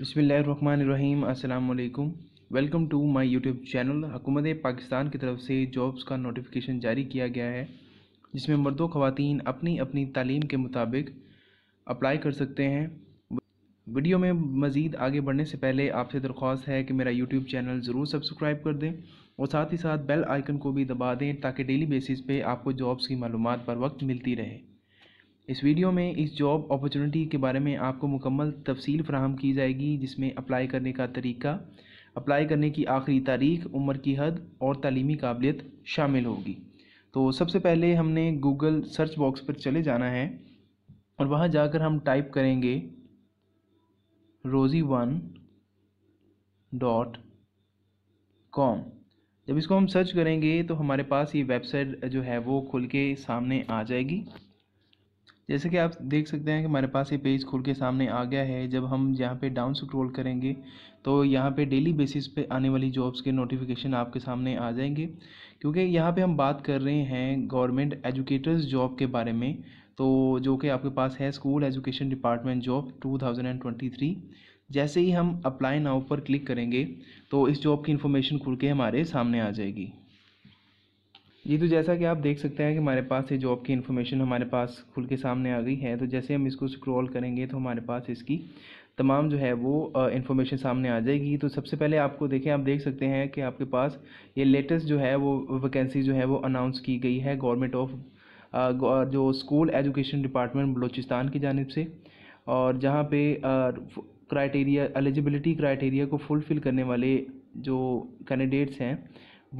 बसमीम् अल्लाम welcome to my YouTube channel हुकूमत पाकिस्तान की तरफ से जॉब्स का नोटिफिकेशन जारी किया गया है जिसमें मर्द ख़वातीन अपनी अपनी तालीम के मुताबिक अप्लाई कर सकते हैं वीडियो में मज़ीद आगे बढ़ने से पहले आपसे दरख्वास्त है कि मेरा यूट्यूब चैनल ज़रूर सब्सक्राइब कर दें और साथ ही साथ बेल आइकन को भी दबा दें ताकि डेली बेसिस पर आपको जॉब्स की मालूम पर वक्त मिलती रहे इस वीडियो में इस जॉब अपॉर्चुनिटी के बारे में आपको मुकम्मल तफसील फ्राहम की जाएगी जिसमें अप्लाई करने का तरीका अप्लाई करने की आखिरी तारीख उम्र की हद और तलीमी काबिलियत शामिल होगी तो सबसे पहले हमने गूगल सर्च बॉक्स पर चले जाना है और वहाँ जाकर हम टाइप करेंगे रोज़ी वन डॉट कॉम जब इसको हम सर्च करेंगे तो हमारे पास ये वेबसाइट जो है वो खुल के सामने आ जाएगी जैसे कि आप देख सकते हैं कि हमारे पास ये पेज खुल के सामने आ गया है जब हम यहाँ पे डाउन स्क्रॉल करेंगे तो यहाँ पे डेली बेसिस पे आने वाली जॉब्स के नोटिफिकेशन आपके सामने आ जाएंगे क्योंकि यहाँ पे हम बात कर रहे हैं गवर्नमेंट एजुकेटर्स जॉब के बारे में तो जो कि आपके पास है स्कूल एजुकेशन डिपार्टमेंट जॉब टू जैसे ही हम अप्लाई नाउ पर क्लिक करेंगे तो इस जॉब की इन्फॉर्मेशन खुल के हमारे सामने आ जाएगी ये तो जैसा कि आप देख सकते हैं कि हमारे पास ये जॉब की इन्फॉर्मेशन हमारे पास खुल के सामने आ गई है तो जैसे हम इसको स्क्रॉल करेंगे तो हमारे पास इसकी तमाम जो है वो इन्फॉर्मेशन सामने आ जाएगी तो सबसे पहले आपको देखें आप देख सकते हैं कि आपके पास ये लेटेस्ट जो है वो वैकेंसी जो है वो अनाउंस की गई है गवर्नमेंट ऑफ जो स्कूल एजुकेशन डिपार्टमेंट बलूचिस्तान की जानब से और जहाँ पे क्राइटेरिया एलिजिबिलिटी क्राइटेरिया को फुलफ़िल करने वाले जो कैंडिडेट्स हैं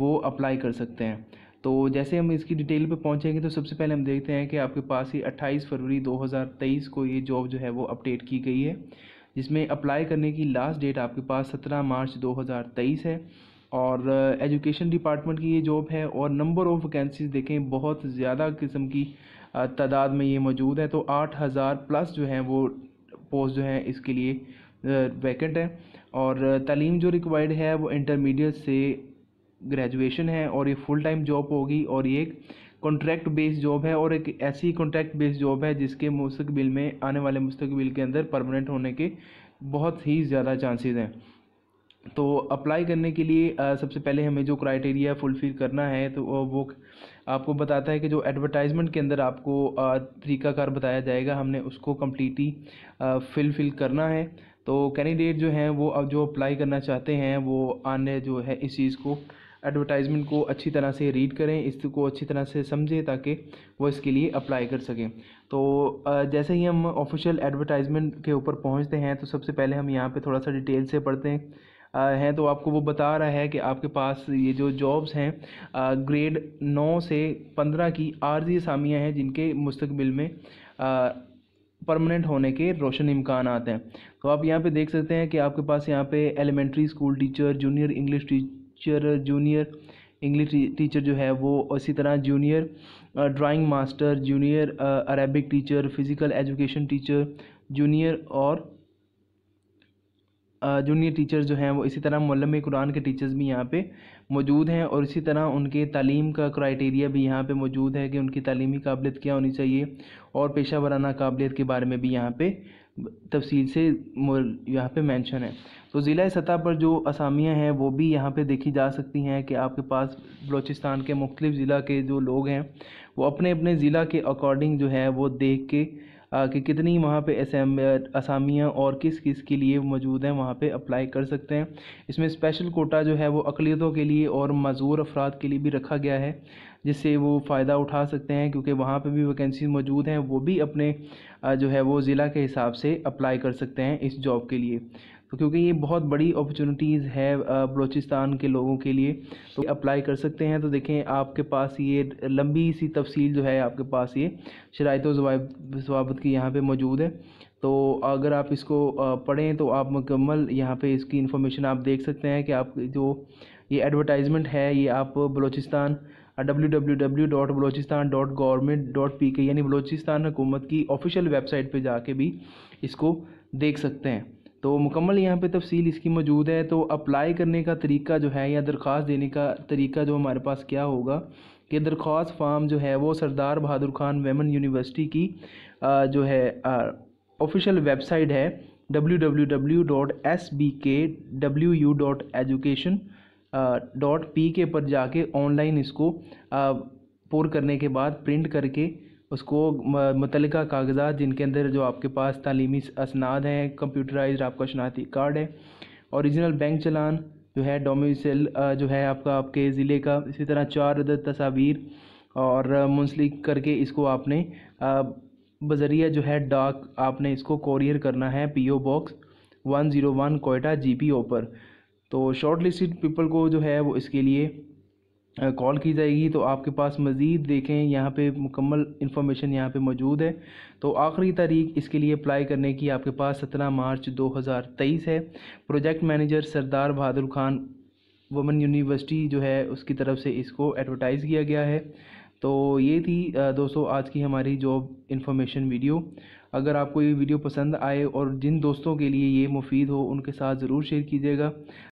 वो अप्लाई कर सकते हैं तो जैसे हम इसकी डिटेल पे पहुंचेंगे तो सबसे पहले हम देखते हैं कि आपके पास ही 28 फरवरी 2023 को ये जॉब जो है वो अपडेट की गई है जिसमें अप्लाई करने की लास्ट डेट आपके पास 17 मार्च 2023 है और एजुकेशन uh, डिपार्टमेंट की ये जॉब है और नंबर ऑफ़ वैकेंसीज देखें बहुत ज़्यादा किस्म की uh, तादाद में ये मौजूद है तो आठ हज़ार प्लस जो हैं वो पोस्ट जो हैं इसके लिए वैकेंट uh, है और तालीम जो रिक्वायर्ड है वो इंटरमीडिएट से ग्रेजुएशन है और ये फुल टाइम जॉब होगी और ये एक कॉन्ट्रैक्ट बेस्ड जॉब है और एक ऐसी कॉन्ट्रैक्ट बेस्ड जॉब है जिसके मुस्तबिल में आने वाले मुस्तबिल के अंदर परमानेंट होने के बहुत ही ज़्यादा चांसेस हैं तो अप्लाई करने के लिए आ, सबसे पहले हमें जो क्राइटेरिया फुलफ़िल करना है तो वो आपको बताता है कि जो एडवर्टाइजमेंट के अंदर आपको तरीकाकार बताया जाएगा हमने उसको कम्प्लीटली फिलफिल करना है तो कैंडिडेट जो हैं वो अब जो अप्लाई करना चाहते हैं वो आने जो है इस चीज़ को एडवर्टाइजमेंट को अच्छी तरह से रीड करें इसको अच्छी तरह से समझें ताकि वो इसके लिए अप्लाई कर सकें तो जैसे ही हम ऑफिशियल एडवर्टाइजमेंट के ऊपर पहुंचते हैं तो सबसे पहले हम यहाँ पे थोड़ा सा डिटेल से पढ़ते हैं हैं तो आपको वो बता रहा है कि आपके पास ये जो जॉब्स हैं ग्रेड नौ से पंद्रह की आर्जी असामियाँ हैं जिनके मुस्तबिल में परमानेंट होने के रोशन इम्कान आते हैं तो आप यहाँ पे देख सकते हैं कि आपके पास यहाँ पे elementary school teacher junior English teacher junior English teacher जो है वो इसी तरह junior drawing master junior Arabic teacher physical education teacher junior और जूनियर टीचर्स जो हैं वो इसी तरह मलम कुरान के टीचर्स भी यहाँ पे मौजूद हैं और इसी तरह उनके तालीम का क्राइटेरिया भी यहाँ पे मौजूद है कि उनकी तालीमी काबिलियत क्या होनी चाहिए और पेशा वराना काबिलियत के बारे में भी यहाँ पे तफसील से यहाँ पे मेंशन है तो ज़िला सतह पर जो असामियाँ हैं वो भी यहाँ पे देखी जा सकती हैं कि आपके पास बलोचिस्तान के मुख्तु ज़िला के जो लोग हैं वो अपने अपने ज़िला के अकॉर्डिंग जो है वो देख के आ, कि कितनी वहाँ पे असामियाँ और किस किस के लिए मौजूद हैं वहाँ पे अप्लाई कर सकते हैं इसमें स्पेशल कोटा जो है वो अकलीतों के लिए और मज़ूर अफराद के लिए भी रखा गया है जिससे वो फ़ायदा उठा सकते हैं क्योंकि वहाँ पे भी वैकेंसी मौजूद हैं वो भी अपने जो है वो ज़िला के हिसाब से अप्लाई कर सकते हैं इस जॉब के लिए तो क्योंकि ये बहुत बड़ी अपॉर्चुनिटीज़ है बलोचिस्तान के लोगों के लिए तो अप्लाई कर सकते हैं तो देखें आपके पास ये लंबी सी तफसील जो है आपके पास ये शरात वाबत की यहाँ पे मौजूद है तो अगर आप इसको पढ़ें तो आप मुकम्मल यहाँ पे इसकी इन्फॉर्मेशन आप देख सकते हैं कि आप जो ये एडवर्टाइजमेंट है ये आप Balochistan W W W dot Balochistan dot dot P K यानी बलोचिस्तान हुकूमत की ऑफिशियल वेबसाइट पर जाके भी इसको देख सकते हैं तो मुकम्मल यहाँ पे तफसील इसकी मौजूद है तो अप्लाई करने का तरीका जो है या दरख्वास्त देने का तरीका जो हमारे पास क्या होगा कि दरख्वास्त फार्म जो है वो सरदार बहादुर खान वेमन यूनिवर्सिटी की आ, जो है ऑफिशियल वेबसाइट है W W W dot S B K W U dot education dot P K पर जाके ऑनलाइन इसको पोर करने के बाद प्रिंट करके उसको मुतल कागजात जिनके अंदर जो आपके पास तलीमी असनाद हैं कंप्यूटराइज आपका शनाती कार्ड है औरिजिनल बैंक चलान जो है डोमिसल जो है आपका आपके ज़िले का इसी तरह चार तस्वीर और मुंसलिक करके इसको आपने बजरिया जो है डाक आपने इसको कॉरियर करना है P O box one zero one Quetta G P O पर तो शॉर्ट लिस्टेड पीपल को जो है वो इसके लिए कॉल की जाएगी तो आपके पास मज़ीद देखें यहाँ पे मुकम्मल इन्फॉर्मेशन यहाँ पे मौजूद है तो आखिरी तारीख इसके लिए अप्लाई करने की आपके पास सत्रह मार्च 2023 है project manager Sardar Bahadur Khan women university जो है उसकी तरफ से इसको एडवर्टाइज़ किया गया है तो ये थी दोस्तों आज की हमारी जॉब इन्फॉर्मेशन वीडियो अगर आपको ये वीडियो पसंद आए और जिन दोस्तों के लिए ये मुफीद हो उनके साथ ज़रूर शेयर कीजिएगा